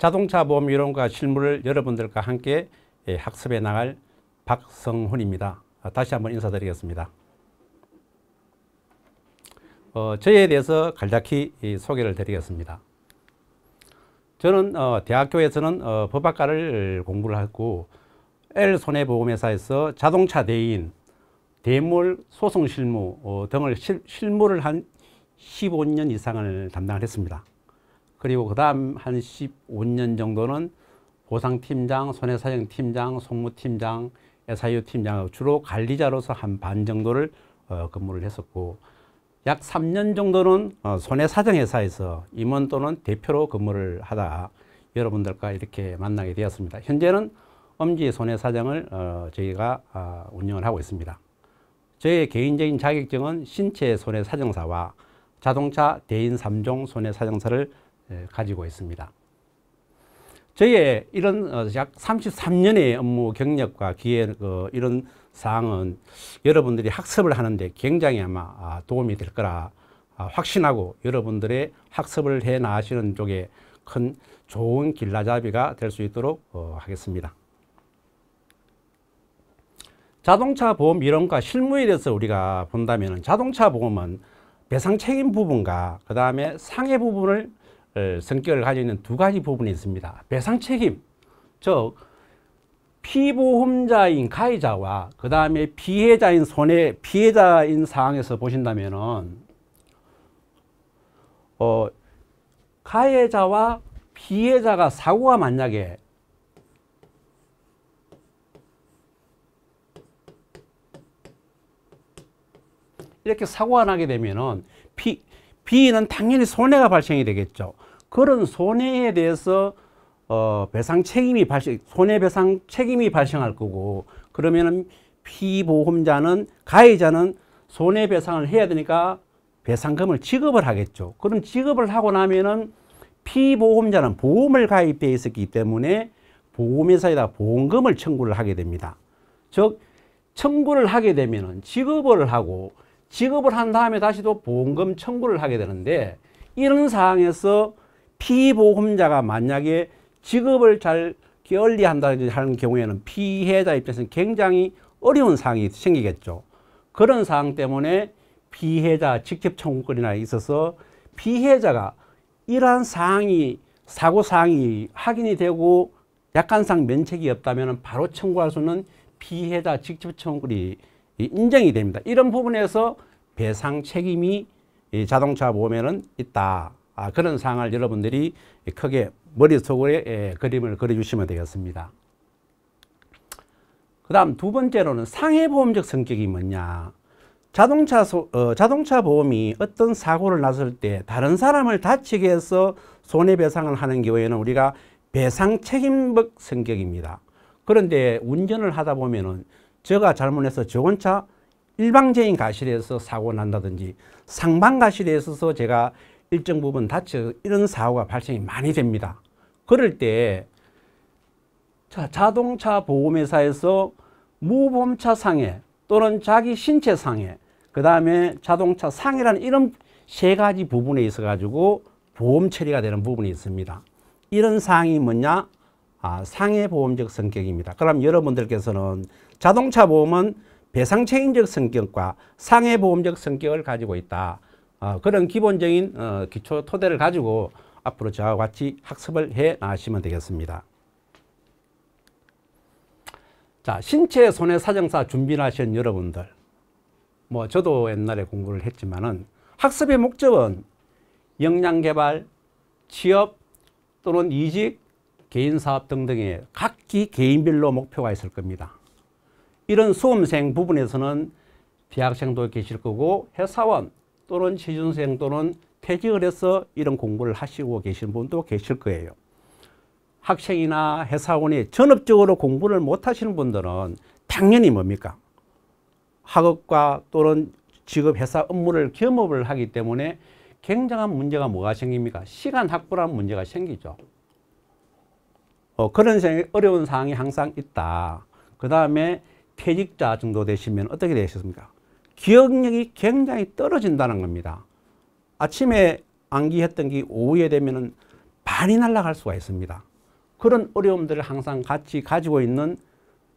자동차 보험 이론과 실무를 여러분들과 함께 예, 학습해 나갈 박성훈입니다. 아, 다시 한번 인사드리겠습니다. 어, 저에 대해서 간략히 소개를 드리겠습니다. 저는 어, 대학교에서는 어, 법학과를 공부를 하고 L손해보험회사에서 자동차 대인, 대물, 소송실무 어, 등을 실, 실무를 한 15년 이상을 담당 했습니다. 그리고 그 다음 한 15년 정도는 보상팀장, 손해사정팀장, 송무팀장, SIU 팀장 주로 관리자로서 한 반 정도를 어, 근무를 했었고 약 3년 정도는 어, 손해사정회사에서 임원 또는 대표로 근무를 하다 여러분들과 이렇게 만나게 되었습니다. 현재는 엄지의 손해사정을 어, 저희가 어, 운영을 하고 있습니다. 저의 개인적인 자격증은 신체 손해사정사와 자동차 대인 3종 손해사정사를 예, 가지고 있습니다. 저의 이런 약 어, 33년의 업무 경력과 기회 그 이런 사항은 여러분들이 학습을 하는데 굉장히 아마 아, 도움이 될 거라 아, 확신하고 여러분들의 학습을 해 나가시는 쪽에 큰 좋은 길라잡이가 될 수 있도록 어, 하겠습니다. 자동차 보험 이론과 실무에 대해서 우리가 본다면 자동차 보험은 배상 책임 부분과 그 다음에 상해 부분을 성격을 가지고 있는 두 가지 부분이 있습니다. 배상 책임, 즉 피보험자인 가해자와 그 다음에 피해자인 손해 피해자인 상황에서 보신다면은 어, 가해자와 피해자가 사고가 만약에 이렇게 사고가 나게 되면은 피, 피는 당연히 손해가 발생이 되겠죠. 그런 손해에 대해서 어, 배상 책임이 발생, 손해배상 책임이 발생할 거고 그러면은 피보험자는 가해자는 손해배상을 해야 되니까 배상금을 지급을 하겠죠. 그럼 지급을 하고 나면은 피보험자는 보험을 가입해 있었기 때문에 보험회사에다 보험금을 청구를 하게 됩니다. 즉 청구를 하게 되면은 지급을 하고 지급을 한 다음에 다시 또 보험금 청구를 하게 되는데 이런 상황에서 피보험자가 만약에 직업을 잘 게을리 한다든지 하는 경우에는 피해자 입장에서는 굉장히 어려운 사항이 생기겠죠. 그런 사항 때문에 피해자 직접 청구권이나 있어서 피해자가 이러한 사항이 사고 사항이 확인이 되고 약간상 면책이 없다면 바로 청구할 수는 피해자 직접 청구권이 인정이 됩니다. 이런 부분에서 배상 책임이 자동차 보험에는 있다. 아, 그런 상황을 여러분들이 크게 머릿속에 예, 그림을 그려주시면 되겠습니다. 그 다음 두 번째로는 상해보험적 성격이 뭐냐. 자동차, 소, 어, 자동차 보험이 어떤 사고를 났을 때 다른 사람을 다치게 해서 손해배상을 하는 경우에는 우리가 배상 책임적 성격입니다. 그런데 운전을 하다 보면은 제가 잘못해서 저건 차 일방적인 가실에서 사고 난다든지 상방 가실에 있어서 제가 일정 부분 다쳐 이런 사고가 발생이 많이 됩니다. 그럴 때 자, 자동차 보험회사에서 무보험차 상해 또는 자기 신체 상해 그 다음에 자동차 상해라는 이런 세 가지 부분에 있어 가지고 보험 처리가 되는 부분이 있습니다. 이런 사항이 뭐냐? 아, 상해보험적 성격입니다. 그럼 여러분들께서는 자동차 보험은 배상책임적 성격과 상해보험적 성격을 가지고 있다. 어, 그런 기본적인 어, 기초 토대를 가지고 앞으로 저와 같이 학습을 해 나가시면 되겠습니다. 자, 신체 손해 사정사 준비를 하신 여러분들 뭐 저도 옛날에 공부를 했지만은 학습의 목적은 역량 개발, 취업 또는 이직, 개인 사업 등등의 각기 개인별로 목표가 있을 겁니다. 이런 수험생 부분에서는 대학생도 계실 거고 회사원, 또는 취준생 또는 퇴직을 해서 이런 공부를 하시고 계신 분도 계실 거예요. 학생이나 회사원이 전업적으로 공부를 못 하시는 분들은 당연히 뭡니까? 학업과 또는 직업 회사 업무를 겸업을 하기 때문에 굉장한 문제가 뭐가 생깁니까? 시간 확보라는 문제가 생기죠. 어, 그런 어려운 상황이 항상 있다. 그 다음에 퇴직자 정도 되시면 어떻게 되셨습니까? 기억력이 굉장히 떨어진다는 겁니다. 아침에 암기했던 게 오후에 되면 반이 날아갈 수가 있습니다. 그런 어려움들을 항상 같이 가지고 있는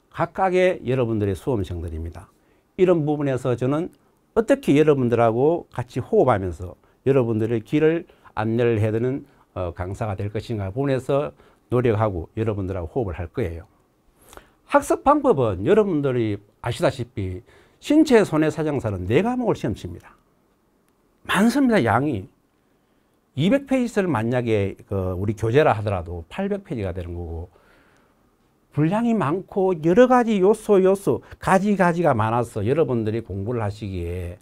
각각의 여러분들의 수험생들입니다. 이런 부분에서 저는 어떻게 여러분들하고 같이 호흡하면서 여러분들의 길을 안내를 해드는 어, 강사가 될 것인가 부분에서 노력하고 여러분들하고 호흡을 할 거예요. 학습 방법은 여러분들이 아시다시피 신체 손해사정사는네 과목을 시험 칩니다. 많습니다, 양이. 200페이지를 만약에 그 우리 교재라 하더라도 800페이지가 되는 거고 분량이 많고 여러 가지 요소 요소 가지 가지가 많아서 여러분들이 공부를 하시기에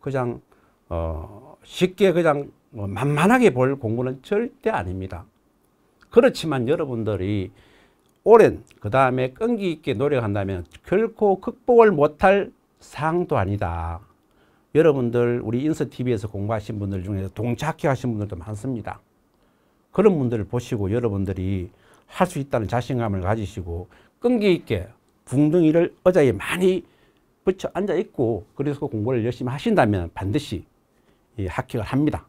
그냥 어 쉽게 그냥 뭐 만만하게 볼 공부는 절대 아닙니다. 그렇지만 여러분들이 오랜 그 다음에 끈기 있게 노력한다면 결코 극복을 못할 상도 아니다. 여러분들 우리 인서TV에서 공부하신 분들 중에 동작해 하신 분들도 많습니다. 그런 분들을 보시고 여러분들이 할 수 있다는 자신감을 가지시고 끈기 있게 붕둥이를 의자에 많이 붙여 앉아 있고 그래서 공부를 열심히 하신다면 반드시 합격을 합니다.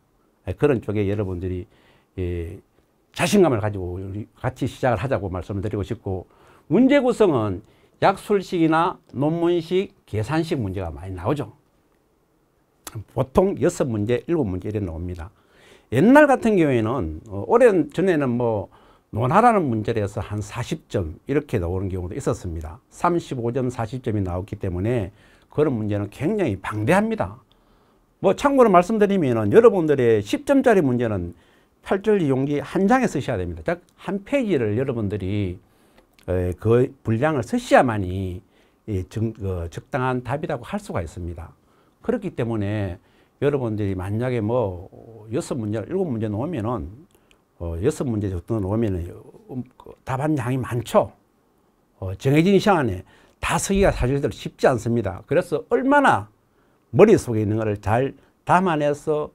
예, 그런 쪽에 여러분들이 자신감을 가지고 같이 시작을 하자고 말씀을 드리고 싶고 문제 구성은 약술식이나 논문식, 계산식 문제가 많이 나오죠. 보통 6문제, 7문제 이렇게 나옵니다. 옛날 같은 경우에는 어, 오래 전에는 뭐 논하라는 문제에서 한 40점 이렇게 나오는 경우도 있었습니다. 35점, 40점이 나왔기 때문에 그런 문제는 굉장히 방대합니다. 뭐 참고로 말씀드리면 여러분들의 10점짜리 문제는 8절 용기한 장에 쓰셔야 됩니다. 즉한 페이지를 여러분들이 어, 그 분량을 쓰셔야만이 그 적당한 답이라고 할 수가 있습니다. 그렇기 때문에 여러분들이 만약에 뭐 여섯 문제, 일곱 문제 놓으면은 어, 여섯 문제 정도 놓으면은 음, 그 답안 양이 많죠. 어, 정해진 시간에 다 쓰기가 사실 쉽지 않습니다. 그래서 얼마나 머릿속에 있는 것을 잘 담아내서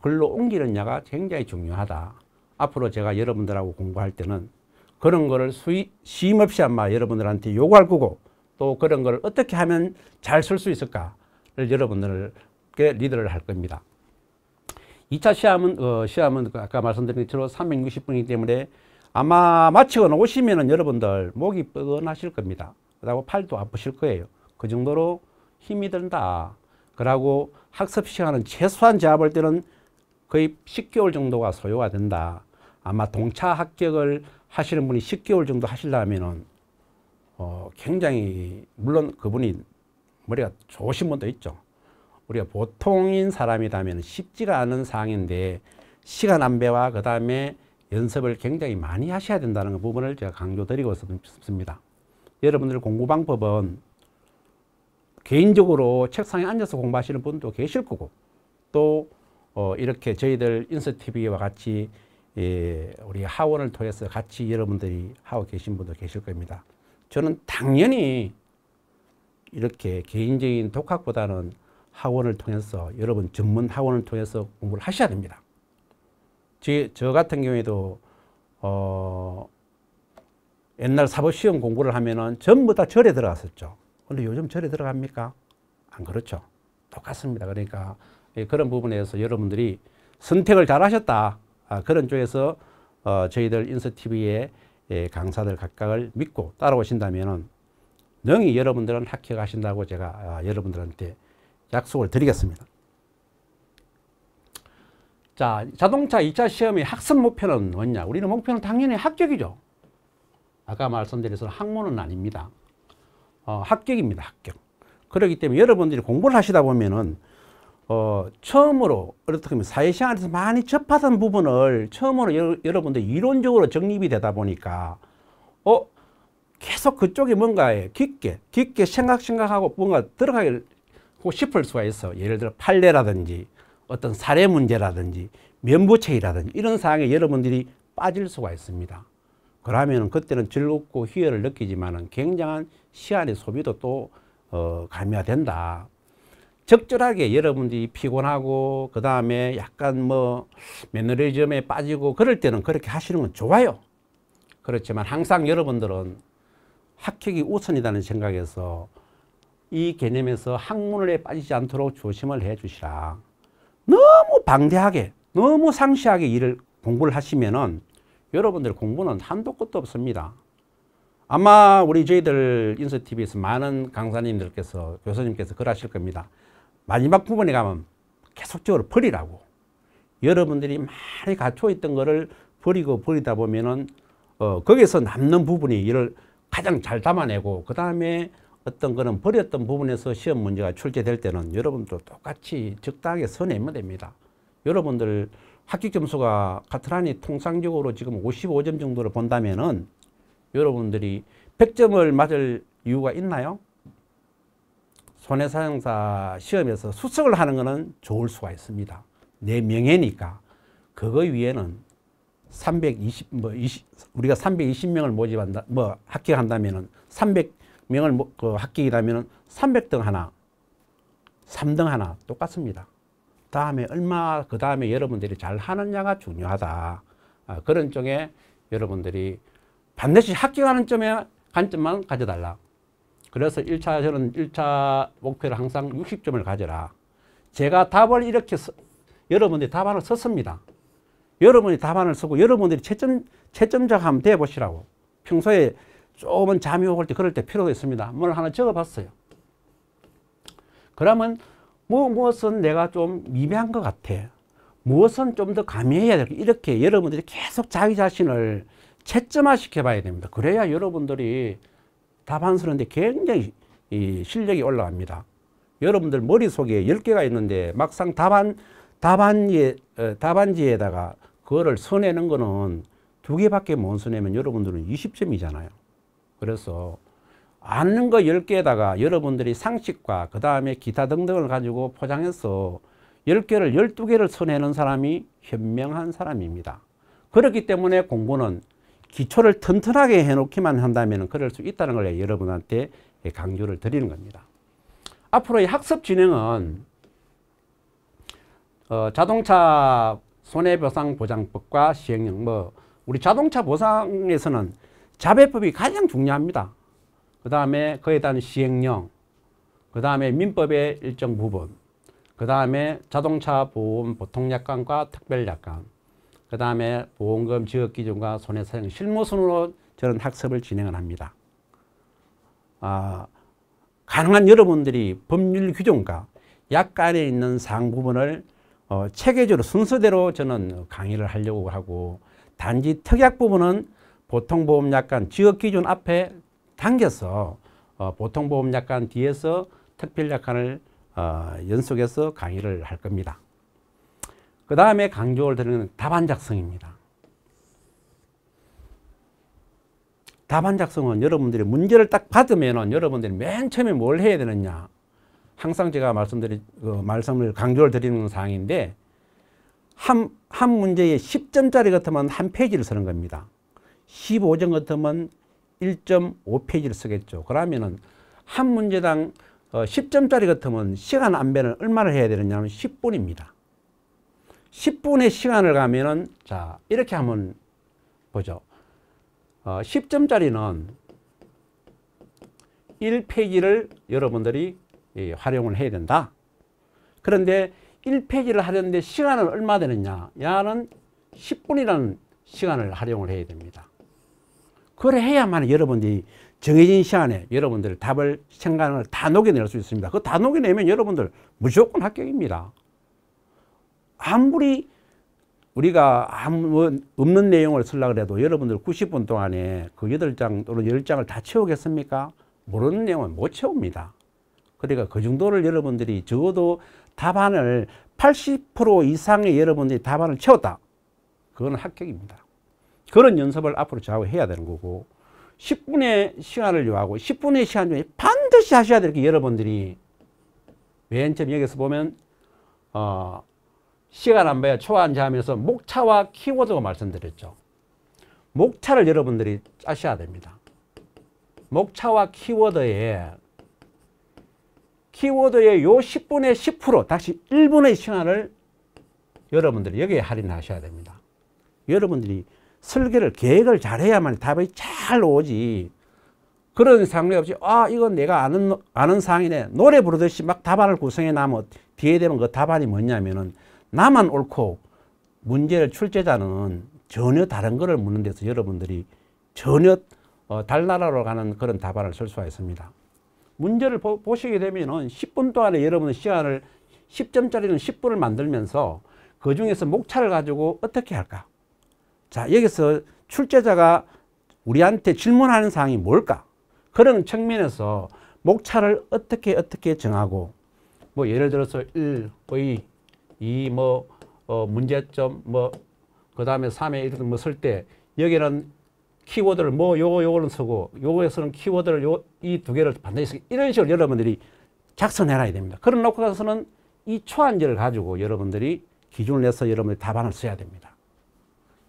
글로 옮기느냐가 굉장히 중요하다. 앞으로 제가 여러분들하고 공부할 때는 그런 거를 수위, 쉼없이 아마 여러분들한테 요구할 거고 또 그런 걸 어떻게 하면 잘 쓸 수 있을까를 여러분들께 리드를 할 겁니다. 2차 시험은, 어, 시험은 그 아까 말씀드린 것처럼 360분이기 때문에 아마 마치고 나오시면은 여러분들 목이 뻐근하실 겁니다. 그리고 팔도 아프실 거예요. 그 정도로 힘이 든다. 그러고 학습 시간은 최소한 제가 볼 때는 거의 10개월 정도가 소요가 된다. 아마 동차 합격을 하시는 분이 10개월 정도 하실라면은 어, 굉장히 물론 그분이 머리가 좋으신 분도 있죠. 우리가 보통인 사람이라면 쉽지가 않은 상황인데 시간 안배와 그 다음에 연습을 굉장히 많이 하셔야 된다는 부분을 제가 강조드리고 싶습니다. 여러분들 공부 방법은 개인적으로 책상에 앉아서 공부하시는 분도 계실 거고 또 어, 이렇게 저희들 인스TV와 같이 예, 우리 하원을 통해서 같이 여러분들이 하고 계신 분도 계실 겁니다. 저는 당연히 이렇게 개인적인 독학보다는 학원을 통해서 여러분 전문 학원을 통해서 공부를 하셔야 됩니다. 제, 저 같은 경우에도 어, 옛날 사법시험 공부를 하면은 전부 다 절에 들어갔었죠. 근데 요즘 절에 들어갑니까? 안 그렇죠. 똑같습니다. 그러니까 예, 그런 부분에서 여러분들이 선택을 잘 하셨다. 아, 그런 쪽에서 어, 저희들 인서TV의 예, 강사들 각각을 믿고 따라오신다면 능히 여러분들은 합격하신다고 제가 아, 여러분들한테 약속을 드리겠습니다. 자, 자동차 2차 시험의 학습 목표는 뭐냐? 우리는 목표는 당연히 합격이죠. 아까 말씀드렸던 학문은 아닙니다. 어, 합격입니다. 합격. 그렇기 때문에 여러분들이 공부를 하시다 보면은 어, 처음으로 어떻게 보면 사회생활에서 많이 접하던 부분을 처음으로 여, 러분들 이론적으로 정립이 되다 보니까 어 계속 그쪽에 뭔가에 예, 깊게 깊게 생각 생각하고 뭔가 들어가고 싶을 수가 있어 예를 들어 판례라든지 어떤 사례 문제라든지 면부체이라든지 이런 사항에 여러분들이 빠질 수가 있습니다 그러면 그때는 즐겁고 희열을 느끼지만 굉장한 시간의 소비도 또 어, 가미화된다 적절하게 여러분들이 피곤하고 그 다음에 약간 뭐 매너리즘에 빠지고 그럴 때는 그렇게 하시는 건 좋아요. 그렇지만 항상 여러분들은 합격이 우선이라는 생각에서 이 개념에서 학문에 빠지지 않도록 조심을 해 주시라. 너무 방대하게 너무 상시하게 일을 공부를 하시면은 여러분들 공부는 한도 끝도 없습니다. 아마 우리 저희들 인서TV에서 많은 강사님들께서 교수님께서 그러실 겁니다. 마지막 부분에 가면 계속적으로 버리라고. 여러분들이 많이 갖춰있던 거를 버리고 버리다 보면은 어, 거기서 남는 부분이 이를 가장 잘 담아내고 그 다음에 어떤 거는 버렸던 부분에서 시험 문제가 출제될 때는 여러분도 똑같이 적당하게 써내면 됩니다. 여러분들 학기 점수가 카트라니 통상적으로 지금 55점 정도를 본다면은 여러분들이 100점을 맞을 이유가 있나요? 손해사용사 시험에서 수석을 하는 것은 좋을 수가 있습니다. 내 네 명예니까 그거 위에는 320, 뭐 20, 우리가 320명을 모집한다, 뭐 합격한다면은 300명을 그 합격이라면은 300등 하나, 3등 하나 똑같습니다. 다음에 얼마 그 다음에 여러분들이 잘 하느냐가 중요하다. 아, 그런 쪽에 여러분들이 반드시 합격하는 점에 관점만 가져달라. 그래서 1차 저는 1차 목표를 항상 60점을 가져라. 제가 답을 이렇게 서, 여러분들이 답안을 썼습니다. 여러분이 답안을 쓰고 여러분들이 채점, 채점자 한번 돼보시라고. 평소에 조금은 잠이 오때 그럴 때 필요가 있습니다. 뭘 하나 적어봤어요. 그러면 뭐, 무엇은 내가 좀 미묘한 것 같아. 무엇은 좀 더 가미해야 될까. 이렇게 여러분들이 계속 자기 자신을 채점화 시켜봐야 됩니다. 그래야 여러분들이 답안쓰는데 굉장히 실력이 올라갑니다. 여러분들 머릿속에 1개가 있는데 막상 답안, 답안지에, 어, 답안지에다가 그거를 써내는 거는 두 개밖에 못 써내면 여러분들은 20점이잖아요. 그래서 아는 거 10개에다가 여러분들이 상식과 그 다음에 기타 등등을 가지고 포장해서 10개를 12개를 써내는 사람이 현명한 사람입니다. 그렇기 때문에 공부는 기초를 튼튼하게 해놓기만 한다면 그럴 수 있다는 걸 여러분한테 강조를 드리는 겁니다. 앞으로의 학습 진행은 어, 자동차 손해보상보장법과 시행령 뭐 우리 자동차 보상에서는 자배법이 가장 중요합니다. 그 다음에 그에 대한 시행령, 그 다음에 민법의 일정 부분, 그 다음에 자동차 보험 보통약관과 특별약관, 그 다음에 보험금 지급 기준과 손해사용 실무순으로 저는 학습을 진행을 합니다. 아, 가능한 여러분들이 법률 규정과 약간에 있는 사항 부분을 어, 체계적으로 순서대로 저는 강의를 하려고 하고 단지 특약 부분은 보통보험약관 지역기준 앞에 당겨서 어, 보통보험약관 뒤에서 특별약관을 어, 연속해서 강의를 할 겁니다. 그 다음에 강조를 드리는 답안 작성입니다. 답안 작성은 여러분들이 문제를 딱 받으면 여러분들이 맨 처음에 뭘 해야 되느냐. 항상 제가 말씀드리, 어, 말씀을 강조를 드리는 사항인데 한, 한 문제에 10점짜리 같으면 한 페이지를 쓰는 겁니다. 15점 같으면 1.5페이지를 쓰겠죠. 그러면은 한 문제당 10점짜리 어, 같으면 시간 안배는 얼마를 해야 되느냐 하면 10분입니다. 10분의 시간을 가면은 자 이렇게 한번 보죠. 어, 10점짜리는 1페이지를 여러분들이 예, 활용을 해야 된다. 그런데 1페이지를 하려는데 시간은 얼마 되느냐? 야는 10분이라는 시간을 활용을 해야 됩니다. 그래 해야만 여러분들이 정해진 시간에 여러분들 답을 생각을 다 녹여낼 수 있습니다. 그 다 녹여내면 여러분들 무조건 합격입니다. 아무리 우리가 아무 없는 내용을 쓰려고 해도 여러분들 90분 동안에 그 8장 또는 10장을 다 채우겠습니까? 모르는 내용은 못 채웁니다. 그러니까 그 정도를 여러분들이 적어도 답안을 80% 이상의 여러분들이 답안을 채웠다. 그건 합격입니다. 그런 연습을 앞으로 좌우해야 되는 거고 10분의 시간을 요하고 10분의 시간 중에 반드시 하셔야 될 게 여러분들이 맨 처음 여기서 보면 어, 시간 안 봐야 초안지하면서 목차와 키워드가 말씀드렸죠. 목차를 여러분들이 짜셔야 됩니다. 목차와 키워드에 키워드의 요 10분의 10% 다시 1분의 시간을 여러분들이 여기에 할인하셔야 됩니다. 여러분들이 설계를 계획을 잘해야만 답이 잘 오지 그런 상황이 없이 아 이건 내가 아는 아는 상이네 노래 부르듯이 막 답안을 구성해 나면 뒤에 되면 그 답안이 뭐냐면은 나만 옳고 문제를 출제자는 전혀 다른 것을 묻는 데서 여러분들이 전혀 어, 달나라로 가는 그런 답안을 쓸 수가 있습니다. 문제를 보, 시게 되면 은 10분 동안에 여러분의 시간을 10점짜리는 10분을 만들면서 그 중에서 목차를 가지고 어떻게 할까? 자 여기서 출제자가 우리한테 질문하는 사항이 뭘까? 그런 측면에서 목차를 어떻게 어떻게 정하고 뭐 예를 들어서 1, 의, 이뭐 어, 문제점 뭐 그다음에 3에 이등 뭐쓸 때 여기는 키워드를 뭐 요거 요거는 쓰고 요거에서는 키워드를 요 이 두 개를 반드시 쓰고 이런 식으로 여러분들이 작성해 놔야 됩니다. 그런 놓고 가서는 이 초안지를 가지고 여러분들이 기준을 내서 여러분들 답안을 써야 됩니다.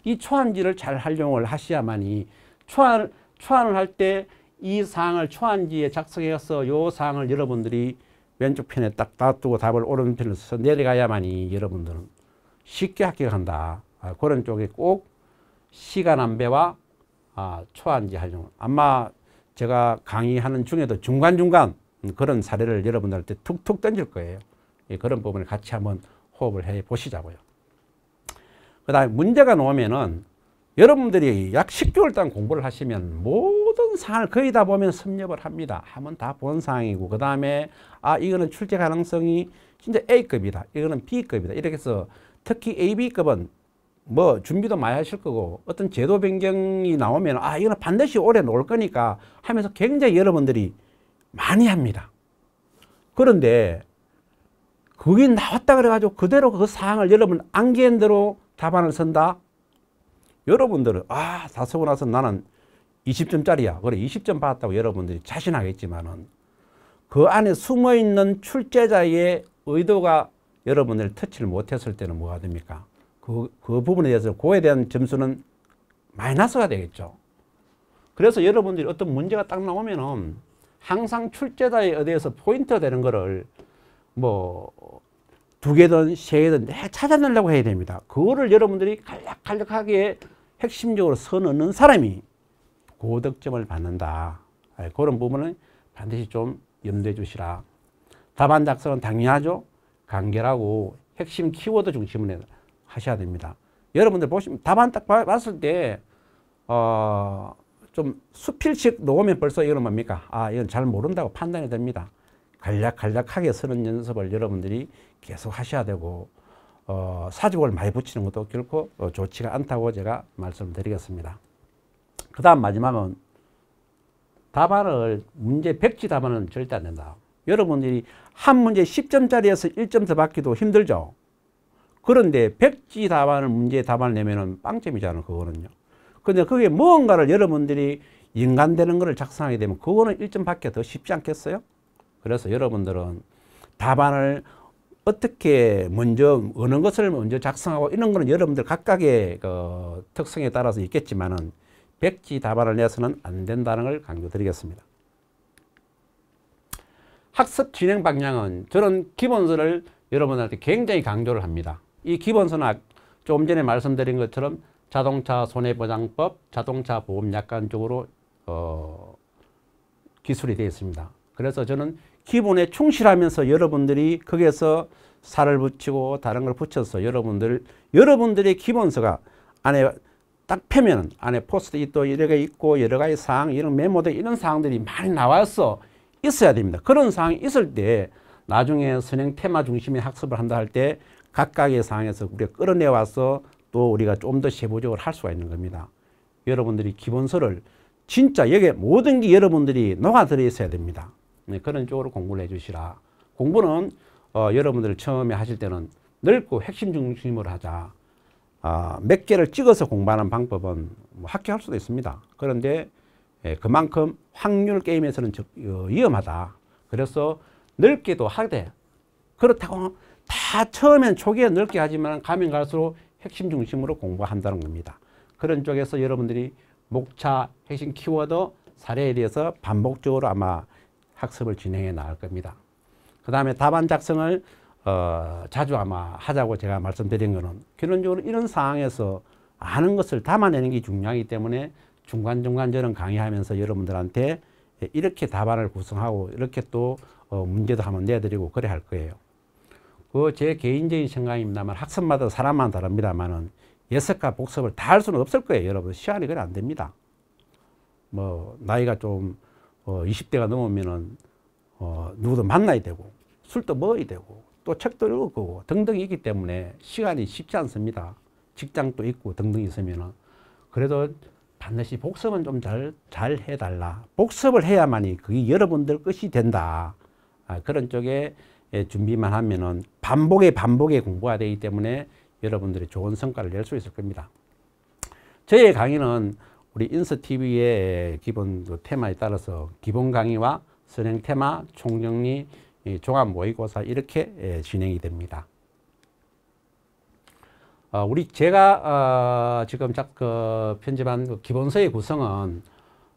이 초안지를 잘 활용을 하셔야만이 초안 초안을 할 때 이 사항을 초안지에 작성해서 요 사항을 여러분들이 왼쪽 편에 딱 놔두고 답을 오른편으로써서 내려가야만이 여러분들은 쉽게 합격한다. 아, 그런 쪽에 꼭 시간 안배와 아, 초안지 활용. 아마 제가 강의하는 중에도 중간중간 그런 사례를 여러분들한테 툭툭 던질 거예요. 예, 그런 부분을 같이 한번 호흡을 해 보시자고요. 그 다음에 문제가 나오면은 여러분들이 약 10개월 동안 공부를 하시면 뭐 모든 상을 황 거의 다 보면 섭렵을 합니다. 한번 다 본 상이고 그 다음에 아 이거는 출제 가능성이 진짜 A급이다. 이거는 B급이다. 이렇게 해서 특히 AB급은 뭐 준비도 많이 하실 거고 어떤 제도 변경이 나오면 아 이거는 반드시 올해 놓을 거니까 하면서 굉장히 여러분들이 많이 합니다. 그런데 그게 나왔다 그래가지고 그대로 그 사항을 여러분 안기한 대로 답안을 쓴다? 여러분들은 아 다 쓰고 나서 나는 20점짜리야. 그래, 20점 받았다고 여러분들이 자신하겠지만은 그 안에 숨어 있는 출제자의 의도가 여러분을 터치를 못했을 때는 뭐가 됩니까? 그, 그 부분에 대해서 그에 대한 점수는 마이너스가 되겠죠. 그래서 여러분들이 어떤 문제가 딱 나오면은 항상 출제자에 대해서 포인트 되는 거를 뭐 두 개든 세 개든 찾아내려고 해야 됩니다. 그거를 여러분들이 간략간략하게 핵심적으로 선 얻는 사람이 고득점을 받는다. 예, 그런 부분은 반드시 좀 염두해 주시라. 답안 작성은 당연하죠. 간결하고 핵심 키워드 중심으로 하셔야 됩니다. 여러분들 보시면 답안 딱 봤을 때, 어, 좀 수필식 놓으면 벌써 이거 뭡니까? 아, 이건 잘 모른다고 판단이 됩니다. 간략간략하게 쓰는 연습을 여러분들이 계속 하셔야 되고, 어, 사족을 많이 붙이는 것도 결코 어, 좋지가 않다고 제가 말씀드리겠습니다. 그 다음 마지막은 답안을 문제 백지 답안은 절대 안 된다. 여러분들이 한 문제 10점짜리에서 1점 더 받기도 힘들죠. 그런데 백지 답안을 문제 답안을 내면은 빵점이잖아 그거는요. 근데 그게 무언가를 여러분들이 인간되는 것을 작성하게 되면 그거는 1점 받기더 쉽지 않겠어요? 그래서 여러분들은 답안을 어떻게 먼저 어느 것을 먼저 작성하고 이런 거는 여러분들 각각의 그 특성에 따라서 있겠지만은 백지 다발을 내서는 안 된다는 걸 강조드리겠습니다. 학습 진행 방향은 저는 기본서를 여러분한테 굉장히 강조를 합니다. 이 기본서는 조금 전에 말씀드린 것처럼 자동차 손해보장법, 자동차 보험 약관 쪽으로 어, 기술이 되어 있습니다. 그래서 저는 기본에 충실하면서 여러분들이 거기에서 살을 붙이고 다른 걸 붙여서 여러분들 여러분들의 기본서가 안에 딱 펴면 안에 포스트잇도 여러 개 있고 여러 가지 사항, 이런 메모도 이런 사항들이 많이 나와서 있어야 됩니다. 그런 사항이 있을 때 나중에 선행 테마 중심의 학습을 한다 할 때 각각의 사항에서 우리가 끌어내와서 또 우리가 좀 더 세부적으로 할 수가 있는 겁니다. 여러분들이 기본서를 진짜 여기에 모든 게 여러분들이 녹아들어 있어야 됩니다. 네, 그런 쪽으로 공부를 해주시라. 공부는 어, 여러분들 처음에 하실 때는 넓고 핵심 중심으로 하자. 어, 몇 개를 찍어서 공부하는 방법은 뭐 합격할 수도 있습니다. 그런데 예, 그만큼 확률 게임에서는 적, 어, 위험하다. 그래서 넓게도 하되 그렇다고 다 처음엔 초기에 넓게 하지만 가면 갈수록 핵심 중심으로 공부한다는 겁니다. 그런 쪽에서 여러분들이 목차 핵심 키워드 사례에 대해서 반복적으로 아마 학습을 진행해 나갈 겁니다. 그 다음에 답안 작성을 어, 자주 아마 하자고 제가 말씀드린 거는 결론적으로 이런 상황에서 아는 것을 담아내는 게 중요하기 때문에 중간중간 저는 강의하면서 여러분들한테 이렇게 답안을 구성하고 이렇게 또 어, 문제도 한번 내드리고 그래 할 거예요. 그 제 개인적인 생각입니다만 학습마다 사람만 다릅니다만은 예습과 복습을 다 할 수는 없을 거예요. 여러분 시간이 그래 안 됩니다. 뭐 나이가 좀 어, 20대가 넘으면은 어, 누구도 만나야 되고 술도 먹어야 되고 또 책도 읽을 거고 등등이 있기 때문에 시간이 쉽지 않습니다. 직장도 있고 등등 있으면은 그래도 반드시 복습은 좀 잘 잘 해달라. 복습을 해야만이 그게 여러분들 것이 된다. 아, 그런 쪽에 예, 준비만 하면은 반복에 반복에 공부가 되기 때문에 여러분들이 좋은 성과를 낼 수 있을 겁니다. 저의 강의는 우리 인스TV의 기본 테마에 따라서 기본 강의와 선행 테마, 총정리, 종합 모의고사 이렇게 예, 진행이 됩니다. 아, 우리 제가 아, 지금 그 편집한 그 기본서의 구성은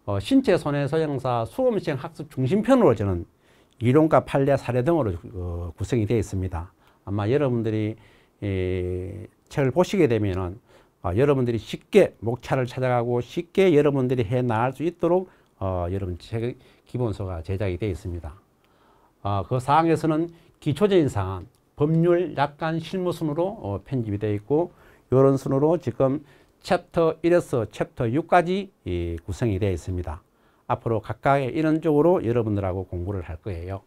어, 신체 손해소 형사 수험 시행 학습 중심편으로 저는 이론과 판례 사례 등으로 어, 구성이 되어 있습니다. 아마 여러분들이 책을 보시게 되면은 아, 여러분들이 쉽게 목차를 찾아가고 쉽게 여러분들이 해 나갈 수 있도록 어, 여러분 책 기본서가 제작이 되어 있습니다. 어, 그 사항에서는 기초적인 사항, 법률 약간 실무 순으로 어, 편집이 되어 있고 이런 순으로 지금 챕터 1에서 챕터 6까지 예, 구성이 되어 있습니다. 앞으로 각각의 이런 쪽으로 여러분들하고 공부를 할 거예요.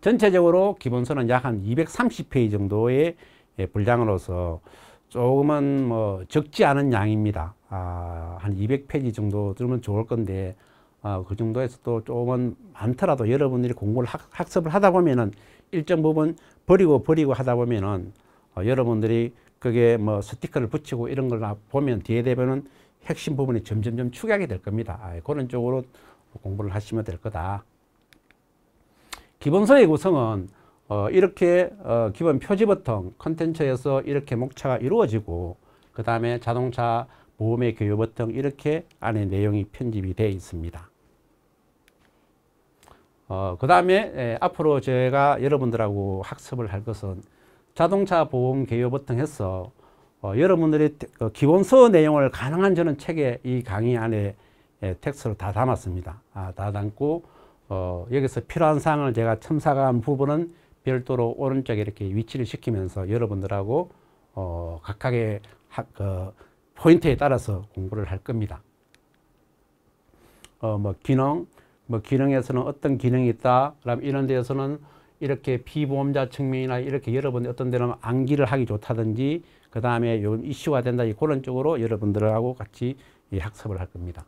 전체적으로 기본서는 약 한 230페이지 정도의 예, 분량으로서 조금은 뭐 적지 않은 양입니다. 아, 한 200페이지 정도 들으면 좋을 건데 아, 그 정도에서도 조금은 많더라도 여러분들이 공부를 학, 습을 하다 보면은 일정 부분 버리고 버리고 하다 보면은 어, 여러분들이 그게 뭐 스티커를 붙이고 이런 걸 보면 뒤에 되면은 핵심 부분이 점점점 축약이 될 겁니다. 아, 그런 쪽으로 공부를 하시면 될 거다. 기본서의 구성은 어, 이렇게 어, 기본 표지 버튼 컨텐츠에서 이렇게 목차가 이루어지고 그 다음에 자동차 보험의 교육 버튼 이렇게 안에 내용이 편집이 되어 있습니다. 어, 그 다음에 예, 앞으로 제가 여러분들하고 학습을 할 것은 자동차 보험 개요 버튼 해서 어, 여러분들의 어, 기본서 내용을 가능한 저는 책에 이 강의 안에 예, 텍스트로 다 담았습니다. 아, 다 담고 어, 여기서 필요한 사항을 제가 첨삭한 부분은 별도로 오른쪽에 이렇게 위치를 시키면서 여러분들하고 어, 각각의 학, 어, 그 포인트에 따라서 공부를 할 겁니다. 어, 뭐 기능, 뭐 기능에서는 어떤 기능이 있다. 그럼 이런 데에서는 이렇게 피보험자 측면이나 이렇게 여러분 어떤 데는 암기를 하기 좋다든지 그 다음에 요즘 이슈화 된다 그런 쪽으로 여러분들하고 같이 학습을 할 겁니다.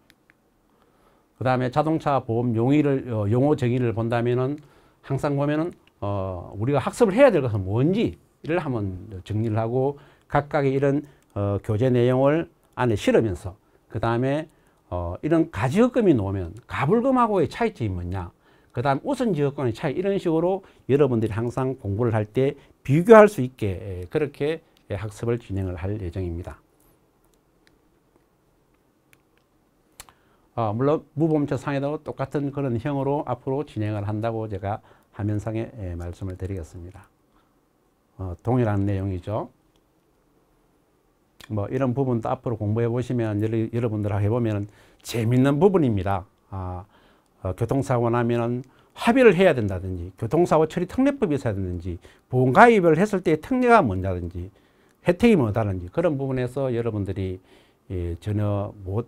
그 다음에 자동차 보험 용의를 어, 용어 정의를 본다면은 항상 보면은 어, 우리가 학습을 해야 될 것은 뭔지를 한번 정리를 하고 각각의 이런 어, 교재 내용을 안에 실으면서 그 다음에 어, 이런 가지역금이 놓으면 가불금하고의 차이점이 뭐냐 그 다음 우선 지역권의 차이 이런 식으로 여러분들이 항상 공부를 할 때 비교할 수 있게 예, 그렇게 학습을 진행을 할 예정입니다. 어, 물론 무범죄 상해도 똑같은 그런 형으로 앞으로 진행을 한다고 제가 화면상에 예, 말씀을 드리겠습니다. 어, 동일한 내용이죠. 뭐 이런 부분도 앞으로 공부해 보시면 여러분들하고 해보면 재밌는 부분입니다. 아, 어, 교통사고 나면은 합의를 해야 된다든지 교통사고 처리 특례법이 있어야 되는지 보험가입을 했을 때 특례가 뭔다든지 혜택이 뭐다든지 그런 부분에서 여러분들이 예, 전혀 못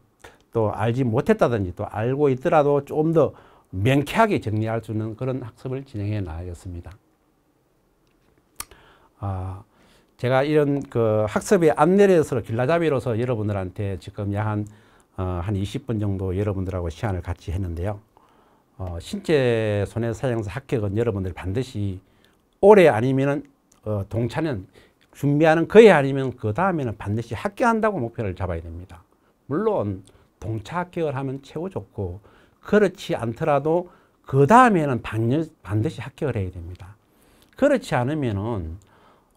또 알지 못했다든지 또 알고 있더라도 좀 더 명쾌하게 정리할 수 있는 그런 학습을 진행해 나가겠습니다. 아, 제가 이런 그 학습의 안내로서 길라잡이로서 여러분들한테 지금 약한 어, 한 20분 정도 여러분들하고 시간을 같이 했는데요. 어, 신체 손해 사용사 합격은 여러분들 반드시 올해 아니면 어, 동차는 준비하는 그해 아니면 그 다음에는 반드시 합격한다고 목표를 잡아야 됩니다. 물론 동차 합격을 하면 최고 좋고 그렇지 않더라도 그 다음에는 반드시 합격을 해야 됩니다. 그렇지 않으면은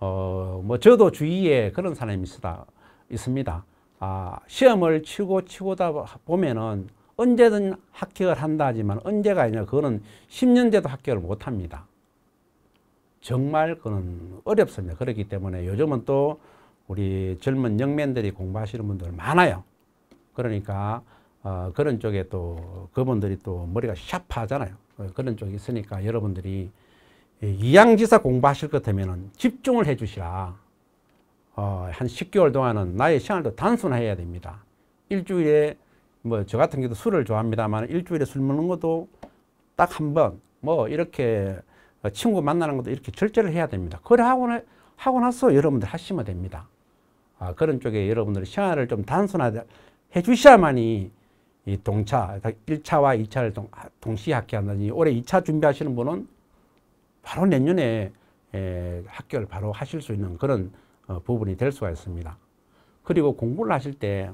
어, 뭐 저도 주위에 그런 사람이 있다, 있습니다. 아, 시험을 치고 치고다 보면은 언제든 합격을 한다 지만 언제가 아니라 그거는 10년 돼도 합격을 못 합니다. 정말 그는 어렵습니다. 그렇기 때문에 요즘은 또 우리 젊은 영맨들이 공부하시는 분들 많아요. 그러니까 어, 그런 쪽에 또 그분들이 또 머리가 샤프하잖아요. 어, 그런 쪽이 있으니까 여러분들이 예, 이양지사 공부하실 것 되면은 집중을 해 주시라. 어, 한 10개월 동안은 나의 생활도 단순해야 화 됩니다. 일주일에 뭐 저 같은 경우도 술을 좋아합니다만 일주일에 술 먹는 것도 딱 한번뭐 이렇게 친구 만나는 것도 이렇게 절제를 해야 됩니다. 그래 하고, 하고 나서 여러분들 하시면 됩니다. 아, 그런 쪽에 여러분들 생활을좀단순화해 주셔야만이 이 동차, 일차와이차를 동, 동시에 학기한다니 올해 이차 준비하시는 분은 바로 내년에 에, 예, 학교를 바로 하실 수 있는 그런 어, 부분이 될 수가 있습니다. 그리고 공부를 하실 때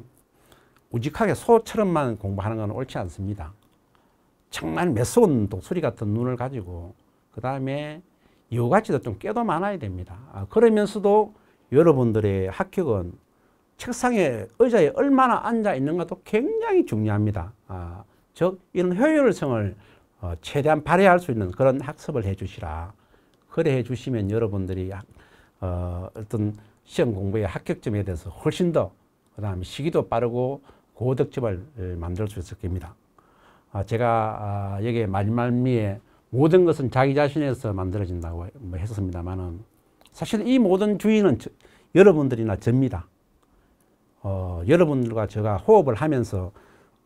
우직하게 소처럼만 공부하는 건 옳지 않습니다. 정말 매서운 독수리 같은 눈을 가지고 그 다음에 이거같이도 좀 깨도 많아야 됩니다. 아, 그러면서도 여러분들의 합격은 책상에 의자에 얼마나 앉아 있는가도 굉장히 중요합니다. 아, 즉 이런 효율성을 어, 최대한 발휘할 수 있는 그런 학습을 해 주시라. 그래 해 주시면 여러분들이 어, 어떤 시험 공부의 합격점에 대해서 훨씬 더, 그다음 시기도 빠르고 고득점을 예, 만들 수 있을 겁니다. 아, 제가 아, 여기 말말미에 모든 것은 자기 자신에서 만들어진다고 뭐 했었습니다만은 사실 이 모든 주인은 저, 여러분들이나 접니다. 어, 여러분들과 제가 호흡을 하면서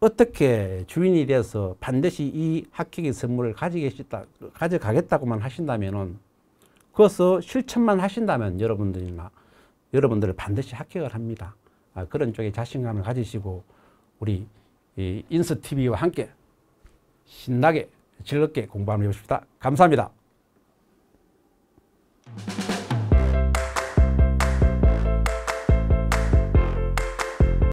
어떻게 주인이 돼서 반드시 이 합격의 선물을 가지겠다, 가져가겠다고만 하신다면은 그것을 실천만 하신다면 여러분들이나 여러분들을 반드시 합격을 합니다. 아, 그런 쪽에 자신감을 가지시고 우리 인스 TV와 함께 신나게 즐겁게 공부하면 해봅시다. 감사합니다.